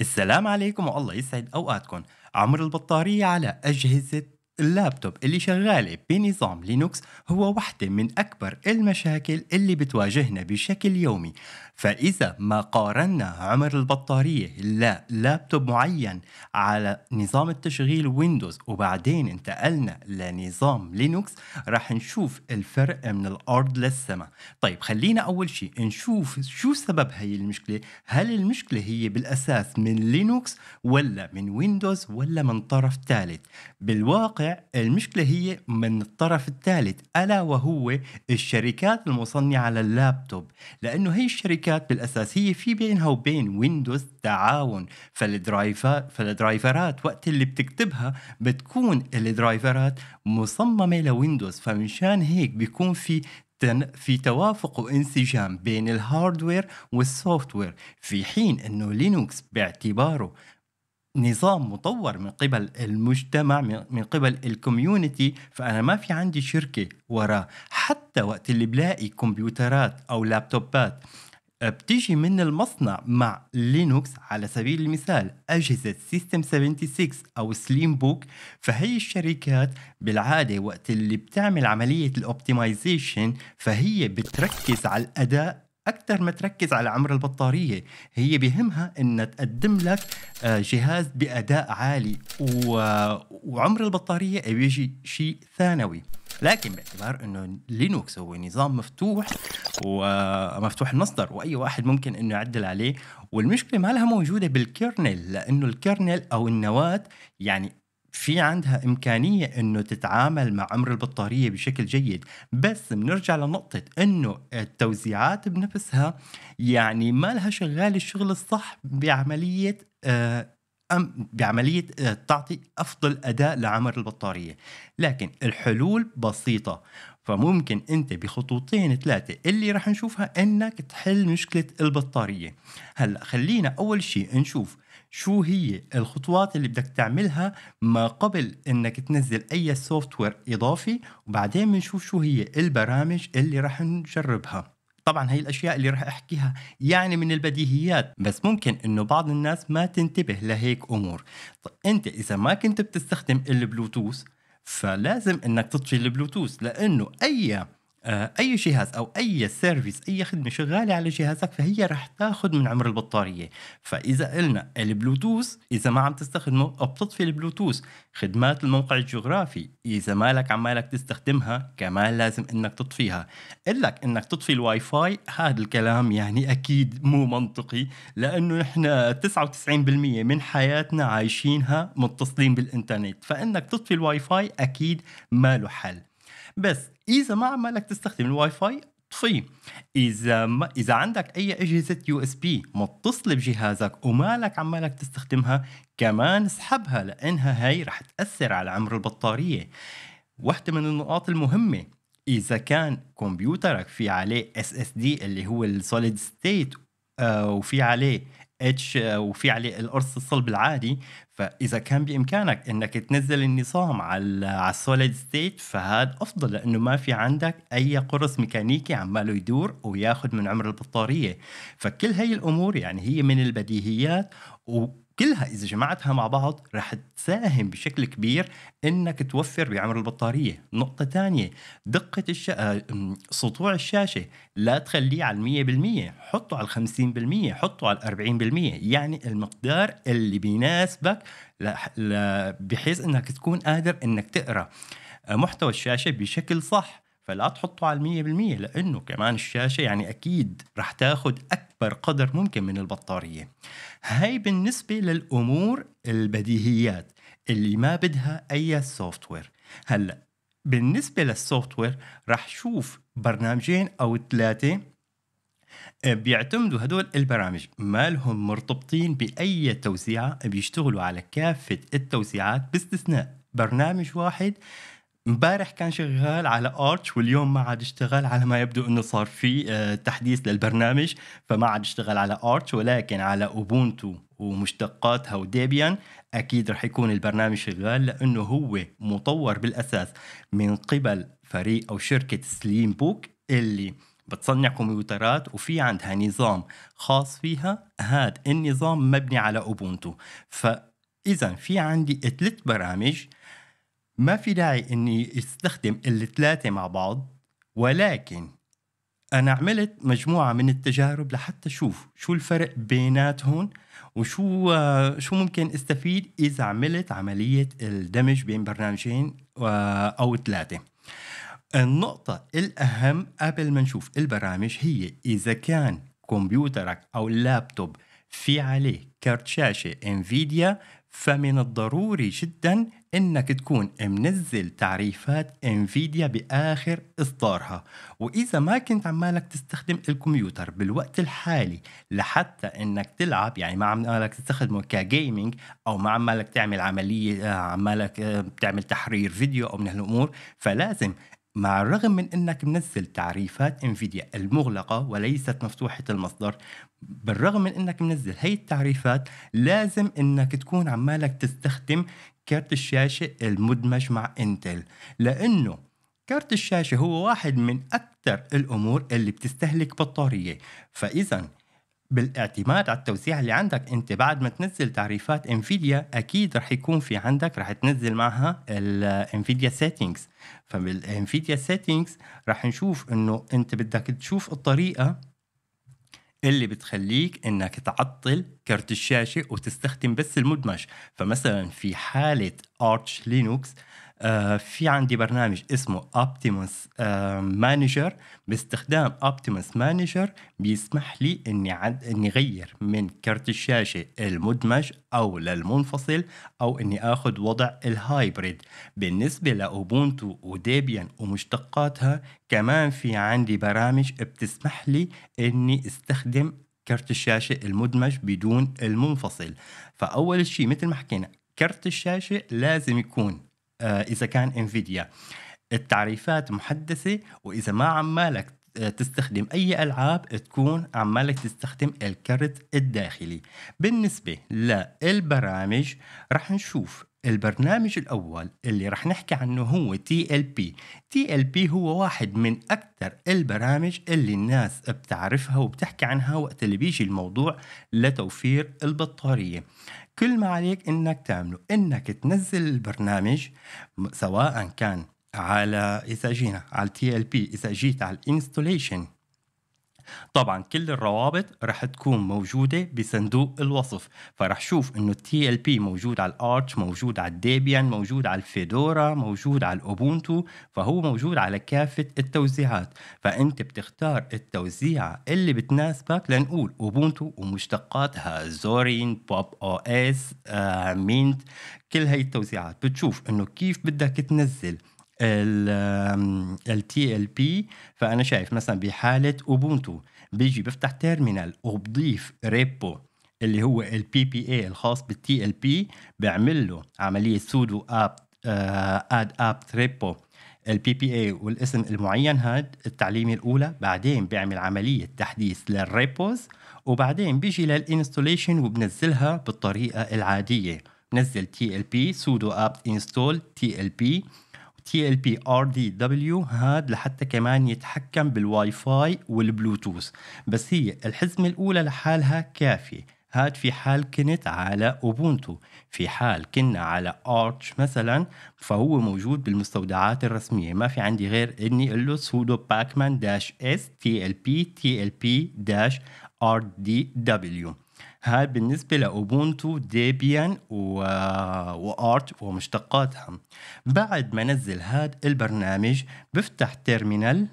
السلام عليكم والله يسعد اوقاتكم عمر البطارية على أجهزة اللابتوب اللي شغالة بنظام لينوكس هو واحدة من أكبر المشاكل اللي بتواجهنا بشكل يومي فإذا ما قارنا عمر البطارية لا معين على نظام التشغيل ويندوز وبعدين انتقلنا لنظام لينوكس راح نشوف الفرق من الأرض للسماء طيب خلينا أول شيء نشوف شو سبب هي المشكلة هل المشكلة هي بالأساس من لينوكس ولا من ويندوز ولا من طرف ثالث بالواقع المشكلة هي من الطرف الثالث ألا وهو الشركات المصنعة لللابتوب لأنه هي الشركات بالأساس هي في بينها وبين ويندوز تعاون فالدرايفر فالدرايفرات وقت اللي بتكتبها بتكون الدرايفرات مصممة لويندوز فمنشان هيك بيكون في في توافق وانسجام بين الهاردوير والسوفتوير في حين انه لينوكس باعتباره نظام مطور من قبل المجتمع من قبل الكوميونتي فأنا ما في عندي شركة وراه حتى وقت اللي بلاقي كمبيوترات أو لابتوبات آه، بتيجي من المصنع مع لينوكس على سبيل المثال أجهزة سيستم 76 أو سليم بوك فهي الشركات بالعادة وقت اللي بتعمل عملية الأوبتمايزيشن فهي بتركز على الأداء اكثر ما تركز على عمر البطاريه هي بهمها انها تقدم لك آه، جهاز باداء عالي وعمر البطاريه بيجي شيء ثانوي لكن باعتبار انه لينوكس هو نظام مفتوح ومفتوح المصدر واي واحد ممكن انه يعدل عليه والمشكله ما لها موجوده بالكيرنل لانه الكيرنل او النواه يعني في عندها إمكانية أنه تتعامل مع عمر البطارية بشكل جيد بس بنرجع لنقطة أنه التوزيعات بنفسها يعني ما لها شغال الشغل الصح بعملية آه، أم بعملية آه، تعطي أفضل أداء لعمر البطارية لكن الحلول بسيطة فممكن أنت بخطوتين ثلاثة اللي رح نشوفها أنك تحل مشكلة البطارية هلأ خلينا أول شيء نشوف شو هي الخطوات اللي بدك تعملها ما قبل انك تنزل اي سوفت وير اضافي وبعدين بنشوف شو هي البرامج اللي راح نجربها طبعا هي الاشياء اللي راح احكيها يعني من البديهيات بس ممكن انه بعض الناس ما تنتبه لهيك امور طيب انت اذا ما كنت بتستخدم البلوتوث فلازم انك تطفي البلوتوث لانه اي آه، اي جهاز او اي سيرفيس اي خدمه شغاله على جهازك فهي رح تاخذ من عمر البطاريه فاذا قلنا البلوتوث اذا ما عم تستخدمه بتطفي البلوتوث خدمات الموقع الجغرافي اذا مالك عمالك تستخدمها كمان لازم انك تطفيها قال لك انك تطفي الواي فاي هذا الكلام يعني اكيد مو منطقي لانه نحن 99% من حياتنا عايشينها متصلين بالانترنت فانك تطفي الواي فاي اكيد ما له حل بس اذا ما عمالك تستخدم الواي فاي طفيه اذا ما اذا عندك اي اجهزه يو اس بي متصله بجهازك ومالك عمالك تستخدمها كمان اسحبها لانها هي رح تاثر على عمر البطاريه واحدة من النقاط المهمة إذا كان كمبيوترك في عليه اس اس دي اللي هو السوليد ستيت آه، وفي عليه اتش آه، وفي عليه القرص الصلب العادي فاذا كان بامكانك انك تنزل النظام على على السوليد ستيت فهذا افضل لانه ما في عندك اي قرص ميكانيكي عماله يدور وياخذ من عمر البطاريه فكل هي الامور يعني هي من البديهيات كلها إذا جمعتها مع بعض رح تساهم بشكل كبير إنك توفر بعمر البطارية نقطة تانية دقة الش... آه، سطوع الشاشة لا تخليه على المية بالمية حطه على الخمسين بالمية حطه على الأربعين بالمية يعني المقدار اللي بيناسبك ل... ل... بحيث إنك تكون قادر إنك تقرأ آه، محتوى الشاشة بشكل صح فلا تحطه على المية بالمية لأنه كمان الشاشة يعني أكيد رح تاخد أكبر قدر ممكن من البطارية هاي بالنسبة للأمور البديهيات اللي ما بدها أي سوفت وير هلأ بالنسبة للسوفت وير رح شوف برنامجين أو ثلاثة آه، بيعتمدوا هدول البرامج ما لهم مرتبطين بأي توزيعة بيشتغلوا على كافة التوزيعات باستثناء برنامج واحد امبارح كان شغال على ارتش واليوم ما عاد اشتغل على ما يبدو انه صار في آه، تحديث للبرنامج فما عاد اشتغل على ارتش ولكن على اوبونتو ومشتقاتها وديبيان اكيد رح يكون البرنامج شغال لانه هو مطور بالاساس من قبل فريق او شركه سليم بوك اللي بتصنع كمبيوترات وفي عندها نظام خاص فيها هذا النظام مبني على اوبونتو فاذا في عندي ثلاث برامج ما في داعي اني استخدم الثلاثه مع بعض ولكن انا عملت مجموعه من التجارب لحتى اشوف شو الفرق بيناتهم وشو شو ممكن استفيد اذا عملت عمليه الدمج بين برنامجين آه، او ثلاثه النقطة الأهم قبل ما نشوف البرامج هي إذا كان كمبيوترك أو اللابتوب في عليه كارت شاشة انفيديا فمن الضروري جدا انك تكون منزل تعريفات انفيديا باخر اصدارها واذا ما كنت عمالك تستخدم الكمبيوتر بالوقت الحالي لحتى انك تلعب يعني ما عمالك تستخدمه كجيمنج او ما عمالك تعمل عمليه آه، عمالك آه، تعمل تحرير فيديو او من هالامور فلازم مع الرغم من أنك منزل تعريفات انفيديا المغلقة وليست مفتوحة المصدر بالرغم من أنك منزل هي التعريفات لازم أنك تكون عمالك تستخدم كارت الشاشة المدمج مع انتل لأنه كارت الشاشة هو واحد من أكثر الأمور اللي بتستهلك بطارية فإذا بالاعتماد على التوزيع اللي عندك انت بعد ما تنزل تعريفات انفيديا اكيد رح يكون في عندك رح تنزل معها الانفيديا سيتنجز فبالانفيديا سيتنجز رح نشوف انه انت بدك تشوف الطريقه اللي بتخليك انك تعطل كرت الشاشه وتستخدم بس المدمج فمثلا في حاله ارتش لينوكس آه، في عندي برنامج اسمه اوبتيموس آه، مانجر باستخدام اوبتيموس مانجر بيسمح لي اني عد... اني اغير من كرت الشاشه المدمج او للمنفصل او اني اخذ وضع الهايبريد بالنسبه لاوبونتو وديبيان ومشتقاتها كمان في عندي برامج بتسمح لي اني استخدم كرت الشاشه المدمج بدون المنفصل فاول شيء مثل ما حكينا كرت الشاشه لازم يكون آه، اذا كان انفيديا التعريفات محدثه واذا ما عمالك آه، تستخدم اي العاب تكون عمالك تستخدم الكرت الداخلي بالنسبه للبرامج رح نشوف البرنامج الاول اللي رح نحكي عنه هو تي ال بي تي ال بي هو واحد من اكثر البرامج اللي الناس بتعرفها وبتحكي عنها وقت اللي بيجي الموضوع لتوفير البطاريه كل ما عليك انك تعمله انك تنزل البرنامج سواء كان على اذا جينا على تي ال بي اذا جيت على الانستوليشن طبعا كل الروابط رح تكون موجودة بصندوق الوصف فرح شوف انه التي ال بي موجود على الارتش موجود على الديبيان موجود على الفيدورا موجود على الاوبونتو فهو موجود على كافة التوزيعات فانت بتختار التوزيعة اللي بتناسبك لنقول اوبونتو ومشتقاتها زورين بوب او اس آه مينت كل هاي التوزيعات بتشوف انه كيف بدك تنزل ال ال بي فانا شايف مثلا بحاله اوبونتو بيجي بفتح تيرمينال وبضيف ريبو اللي هو البي بي اي الخاص بالتي ال بي بعمل له عمليه سودو اب اد اب ريبو البي بي اي والاسم المعين هاد التعليمي الاولى بعدين بيعمل عمليه تحديث للريبوز وبعدين بيجي للانستوليشن وبنزلها بالطريقه العاديه بنزل تي ال بي سودو اب انستول تي ال بي تي ال بي ار دي دبليو هاد لحتى كمان يتحكم بالواي فاي والبلوتوث بس هي الحزمه الاولى لحالها كافيه هاد في حال كنت على أوبونتو في حال كنا على أرتش مثلا فهو موجود بالمستودعات الرسمية ما في عندي غير إني أقول له سودو باكمان داش اس تي ال بي تي ال بي داش ار دي دبليو هاي بالنسبة لأوبونتو ديبيان و... وآرت ومشتقاتها بعد ما نزل هاد البرنامج بفتح تيرمينال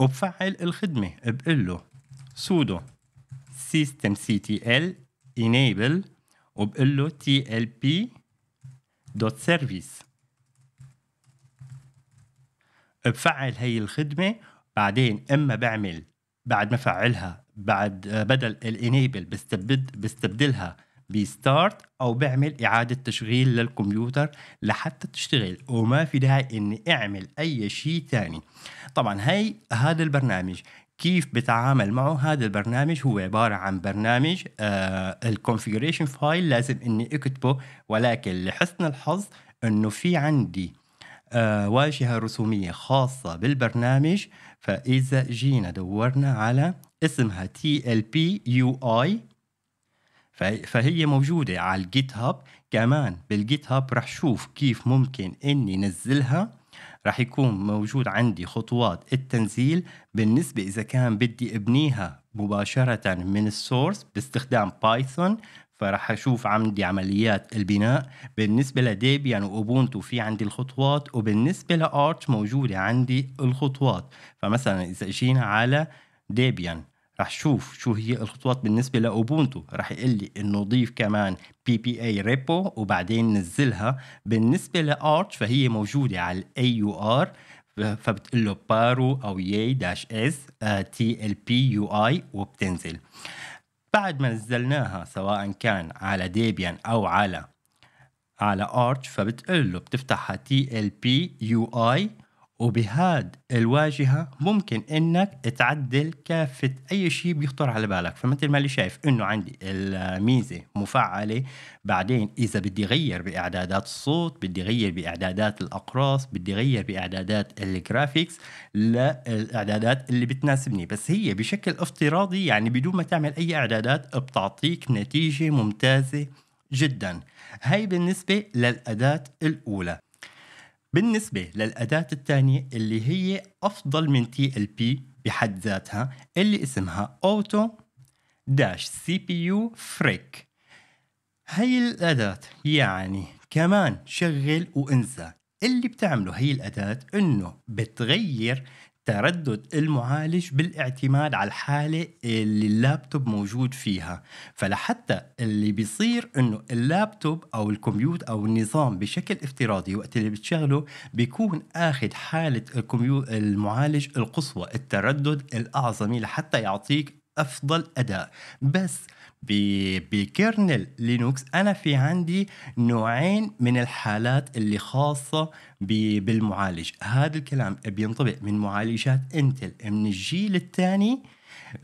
وبفعل الخدمة بقول له sudo systemctl enable وبقول له tlp.service بفعل هي الخدمة بعدين إما بعمل بعد ما فعلها بعد آه، بدل الانيبل بستبد بستبدلها بستارت او بعمل اعاده تشغيل للكمبيوتر لحتى تشتغل وما في داعي اني اعمل اي شيء ثاني طبعا هي هذا البرنامج كيف بتعامل معه هذا البرنامج هو عبارة عن برنامج آه الكونفيجريشن فايل لازم اني اكتبه ولكن لحسن الحظ انه في عندي آه واجهة رسومية خاصة بالبرنامج فإذا جينا دورنا على اسمها تي ال بي يو اي فهي موجودة على الجيت هاب كمان بالجيت هاب رح شوف كيف ممكن اني نزلها رح يكون موجود عندي خطوات التنزيل بالنسبة إذا كان بدي أبنيها مباشرة من السورس باستخدام بايثون فرح أشوف عندي عمليات البناء بالنسبة لديبيان وأوبونتو في عندي الخطوات وبالنسبة لأرتش موجودة عندي الخطوات فمثلا إذا جينا على ديبيان رح شوف شو هي الخطوات بالنسبة لأوبونتو رح يقول لي إنه ضيف كمان بي بي اي ريبو وبعدين نزلها بالنسبة لأرتش فهي موجودة على الاي يو ار فبتقول له بارو او يي داش اس آه، تي ال بي يو اي وبتنزل بعد ما نزلناها سواء كان على ديبيان او على على ارتش فبتقول له بتفتحها تي ال بي يو اي وبهاد الواجهة ممكن انك تعدل كافة اي شيء بيخطر على بالك فمثل ما اللي شايف انه عندي الميزة مفعلة بعدين اذا بدي غير باعدادات الصوت بدي غير باعدادات الاقراص بدي غير باعدادات الجرافيكس للاعدادات اللي بتناسبني بس هي بشكل افتراضي يعني بدون ما تعمل اي اعدادات بتعطيك نتيجة ممتازة جدا هاي بالنسبة للأداة الأولى بالنسبة للأداة الثانية اللي هي أفضل من تي ال بي بحد ذاتها اللي اسمها أوتو داش سي بي يو فريك هي الأداة يعني كمان شغل وانسى اللي بتعمله هي الأداة إنه بتغير تردد المعالج بالاعتماد على الحالة اللي اللابتوب موجود فيها فلحتى اللي بيصير انه اللابتوب او الكمبيوت او النظام بشكل افتراضي وقت اللي بتشغله بيكون اخذ حالة الكمبيوت المعالج القصوى التردد الاعظمي لحتى يعطيك افضل اداء بس بكيرنل لينوكس انا في عندي نوعين من الحالات اللي خاصه بالمعالج هذا الكلام بينطبق من معالجات انتل من الجيل الثاني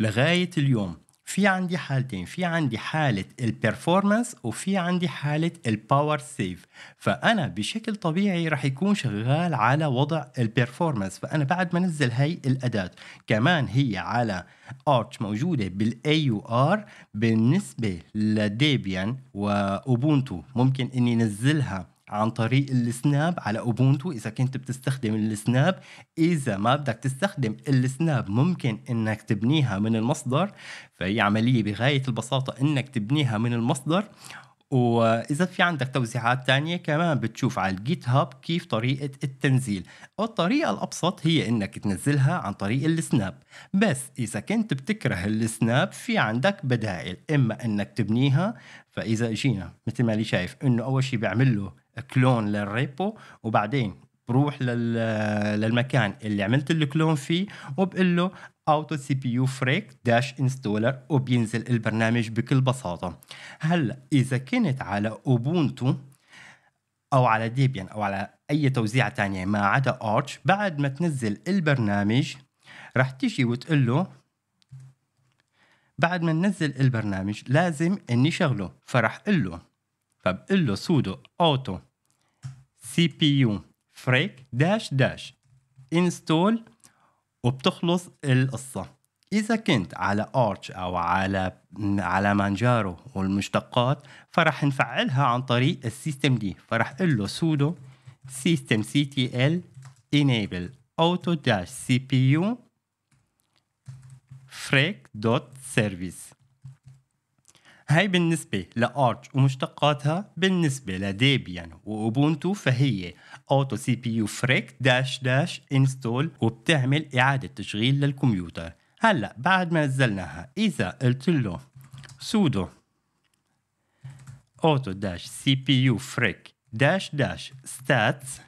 لغايه اليوم في عندي حالتين في عندي حالة البرفورمانس وفي عندي حالة الباور سيف فأنا بشكل طبيعي رح يكون شغال على وضع البرفورمانس فأنا بعد ما نزل هاي الأداة كمان هي على ارتش موجودة بالاي AUR بالنسبة لديبيان واوبونتو ممكن اني نزلها عن طريق السناب على اوبونتو اذا كنت بتستخدم السناب اذا ما بدك تستخدم السناب ممكن انك تبنيها من المصدر فهي عمليه بغايه البساطه انك تبنيها من المصدر واذا في عندك توزيعات تانية كمان بتشوف على الجيت هاب كيف طريقه التنزيل الطريقه الابسط هي انك تنزلها عن طريق السناب بس اذا كنت بتكره السناب في عندك بدائل اما انك تبنيها فاذا جينا مثل ما لي شايف انه اول شيء بيعمل له كلون للريبو وبعدين بروح للمكان اللي عملت الكلون فيه وبقول له اوتو سي بي يو فريك داش انستولر وبينزل البرنامج بكل بساطه هلا اذا كنت على اوبونتو او على ديبيان او على اي توزيعه تانية ما عدا ارتش بعد ما تنزل البرنامج رح تيجي وتقول له بعد ما ننزل البرنامج لازم اني شغله فرح قله فبقول له سودو اوتو سي بي يو فريك داش داش انستول وبتخلص القصة إذا كنت على أرش أو على على مانجارو والمشتقات فرح نفعلها عن طريق السيستم دي فرح قول له سودو سيستم سي تي ال enable auto dash cpu freak dot service هاي بالنسبة لأرتش ومشتقاتها بالنسبة لديبيان وأوبونتو فهي أوتو سي بي يو فريك داش داش انستول وبتعمل إعادة تشغيل للكمبيوتر هلا بعد ما نزلناها إذا قلت له سودو أوتو داش سي بي يو فريك داش داش ستاتس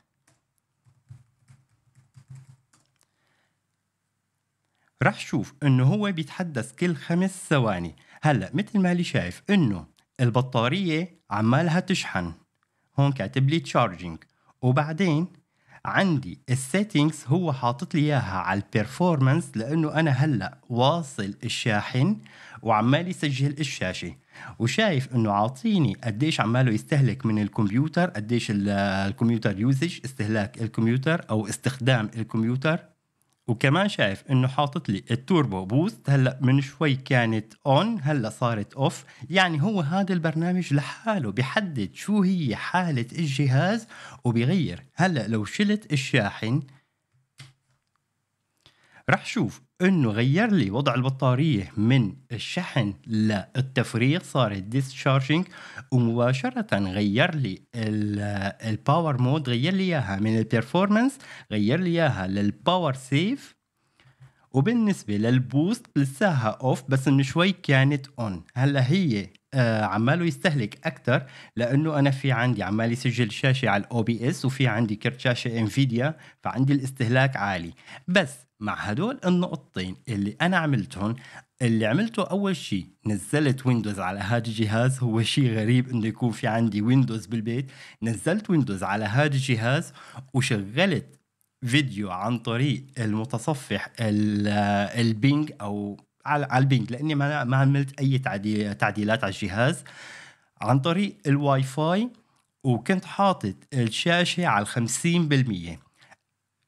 رح شوف انه هو بيتحدث كل خمس ثواني هلا مثل ما اللي شايف انه البطاريه عمالها تشحن هون كاتب لي تشارجينج وبعدين عندي السيتنجز هو حاطط لي اياها على البرفورمانس لانه انا هلا واصل الشاحن وعمال يسجل الشاشه وشايف انه عاطيني قديش عماله يستهلك من الكمبيوتر قديش الكمبيوتر يوزج استهلاك الكمبيوتر او استخدام الكمبيوتر وكمان شايف انه حاطط لي التوربو بوست هلا من شوي كانت اون هلا صارت اوف يعني هو هذا البرنامج لحاله بيحدد شو هي حالة الجهاز وبيغير هلا لو شلت الشاحن رح شوف انه غير لي وضع البطاريه من الشحن للتفريغ صار الديسشارجنج ومباشره غير لي الباور آه، مود غير لي اياها من البرفورمانس غير لي اياها للباور سيف وبالنسبة للبوست لساها اوف بس انه شوي كانت اون هلا هي آه عماله يستهلك اكثر لانه انا في عندي عمال يسجل شاشه على الاو بي اس وفي عندي كرت شاشه انفيديا فعندي الاستهلاك عالي بس مع هدول النقطتين اللي انا عملتهم اللي عملته اول شيء نزلت ويندوز على هذا الجهاز هو شيء غريب انه يكون في عندي ويندوز بالبيت نزلت ويندوز على هذا الجهاز وشغلت فيديو عن طريق المتصفح البينج او على البينج لاني ما ما عملت اي تعديلات على الجهاز عن طريق الواي فاي وكنت حاطط الشاشه على 50%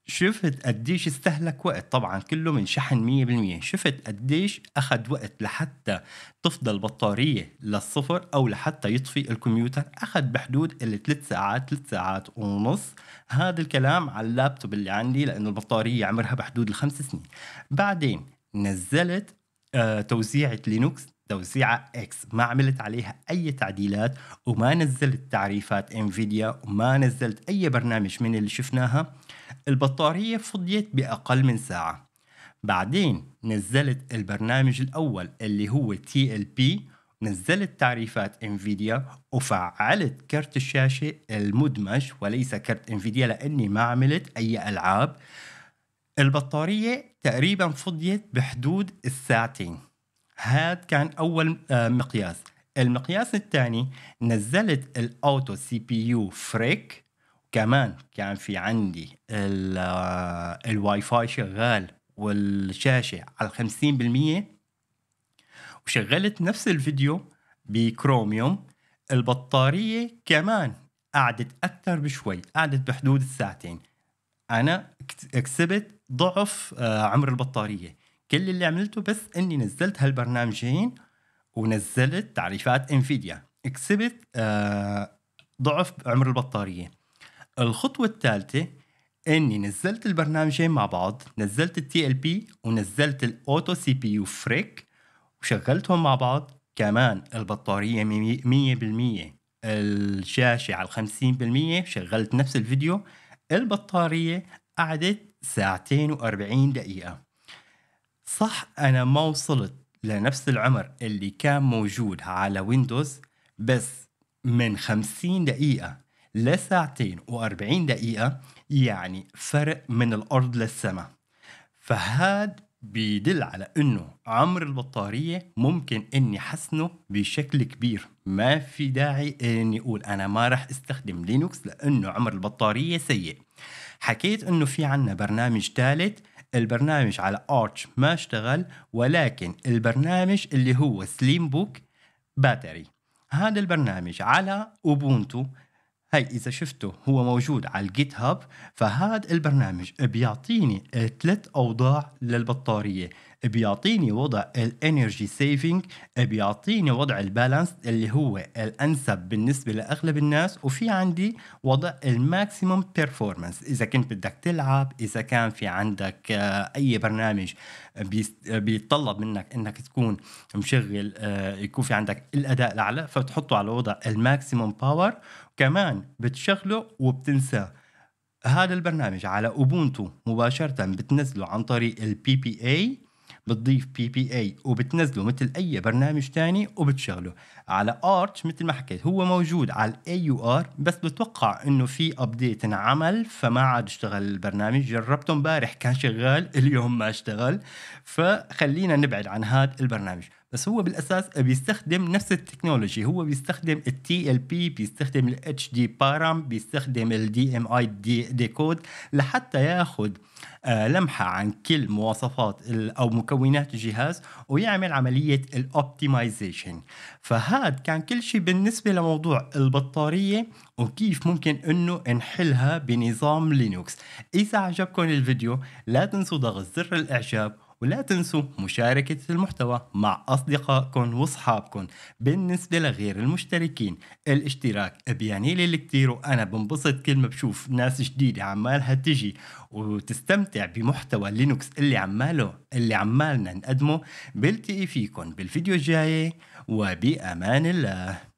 شفت قديش استهلك وقت طبعا كله من شحن 100% شفت قديش أخذ وقت لحتى تفضل البطارية للصفر أو لحتى يطفي الكمبيوتر أخذ بحدود الثلاث ساعات ثلاث ساعات ونص هذا الكلام على اللابتوب اللي عندي لأنه البطارية عمرها بحدود الخمس سنين بعدين نزلت آه، توزيعة لينوكس توزيعة اكس ما عملت عليها اي تعديلات وما نزلت تعريفات انفيديا وما نزلت اي برنامج من اللي شفناها البطارية فضيت باقل من ساعة بعدين نزلت البرنامج الاول اللي هو تي ال بي نزلت تعريفات انفيديا وفعلت كرت الشاشة المدمج وليس كرت انفيديا لاني ما عملت اي العاب البطارية تقريبا فضيت بحدود الساعتين هاد كان أول آه، مقياس المقياس الثاني نزلت الاوتو سي بي يو فريك كمان كان في عندي آه، الواي فاي شغال والشاشة على 50% وشغلت نفس الفيديو بكروميوم البطارية كمان قعدت أكثر بشوي قعدت بحدود الساعتين أنا كسبت ضعف آه، عمر البطاريه كل اللي عملته بس اني نزلت هالبرنامجين ونزلت تعريفات انفيديا كسبت آه، ضعف عمر البطاريه الخطوه الثالثه اني نزلت البرنامجين مع بعض نزلت التي ال بي ونزلت الاوتو سي بي يو فريك وشغلتهم مع بعض كمان البطاريه 100% الشاشه على 50% شغلت نفس الفيديو البطاريه قعدت ساعتين وأربعين دقيقة صح أنا ما وصلت لنفس العمر اللي كان موجود على ويندوز بس من خمسين دقيقة لساعتين وأربعين دقيقة يعني فرق من الأرض للسماء فهاد بيدل على انه عمر البطارية ممكن اني حسنه بشكل كبير ما في داعي اني اقول انا ما رح استخدم لينوكس لانه عمر البطارية سيء حكيت انه في عنا برنامج ثالث البرنامج على ارتش ما اشتغل ولكن البرنامج اللي هو سليم بوك باتري هذا البرنامج على اوبونتو هاي اذا شفته هو موجود على الجيت هاب فهذا البرنامج بيعطيني ثلاث اوضاع للبطاريه إيه بيعطيني وضع الانرجي سيفنج بيعطيني وضع البالانس اللي هو الانسب بالنسبه لاغلب الناس وفي عندي وضع الماكسيموم بيرفورمانس اذا كنت بدك تلعب اذا كان في عندك آه، اي برنامج بيتطلب منك انك تكون مشغل آه، يكون في عندك الاداء الاعلى فبتحطه على وضع الماكسيموم باور كمان بتشغله وبتنساه هذا البرنامج على اوبونتو مباشره بتنزله عن طريق البي بي اي بتضيف بي بي اي وبتنزله مثل اي برنامج تاني وبتشغله على ارتش مثل ما حكيت هو موجود على الاي يو ار بس بتوقع انه في ابديت انعمل فما عاد اشتغل البرنامج جربته امبارح كان شغال اليوم ما اشتغل فخلينا نبعد عن هذا البرنامج بس هو بالاساس بيستخدم نفس التكنولوجي هو بيستخدم التي ال بي بيستخدم الاتش دي بارام بيستخدم الدي ام اي دي ديكود لحتى ياخذ لمحه عن كل مواصفات او مكونات الجهاز ويعمل عمليه الاوبتمايزيشن فهاد كان كل شيء بالنسبه لموضوع البطاريه وكيف ممكن انه نحلها بنظام لينوكس اذا عجبكم الفيديو لا تنسوا ضغط زر الاعجاب ولا تنسوا مشاركة المحتوى مع أصدقائكم وصحابكم بالنسبة لغير المشتركين الاشتراك بيعني لي كتير وأنا بنبسط كل ما بشوف ناس جديدة عمالها تجي وتستمتع بمحتوى لينوكس اللي عماله اللي عمالنا نقدمه بلتقي فيكم بالفيديو الجاي وبأمان الله